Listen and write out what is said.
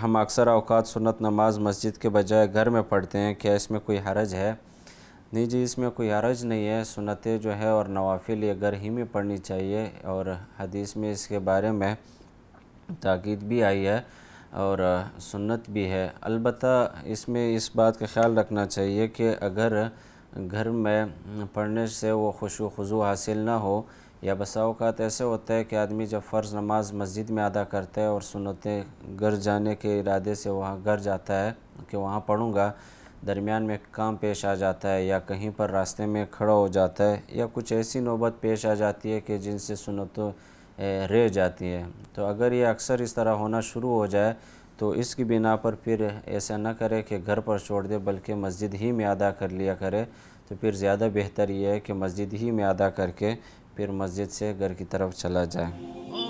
हम अक्सर अवकात सुनत नमाज मस्जिद के बजाय घर में पढ़ते हैं क्या इसमें कोई हरज है नहीं जी इसमें कोई हरज नहीं है सुनतें जो है और नवाफिल ये घर ही में पढ़नी चाहिए और हदीस में इसके बारे में ताकीद भी आई है और सुन्नत भी है अलबत् इसमें इस बात का ख्याल रखना चाहिए कि अगर घर में पढ़ने से वो खुशो हासिल ना हो या बसाओकात ऐसे होता है कि आदमी जब फ़र्ज़ नमाज मस्जिद में अदा करता है और सुनते घर जाने के इरादे से वहाँ घर जाता है कि वहाँ पढ़ूँगा दरमियान में काम पेश आ जाता है या कहीं पर रास्ते में खड़ा हो जाता है या कुछ ऐसी नौबत पेश आ जाती है कि जिनसे सुनतों रह जाती है तो अगर ये अक्सर इस तरह होना शुरू हो जाए तो इसकी बिना पर फिर ऐसा ना करे कि घर पर छोड़ दे बल्कि मस्जिद ही में अदा कर लिया करे तो फिर ज़्यादा बेहतर ये है कि मस्जिद ही में अदा करके फिर मस्जिद से घर की तरफ चला जाए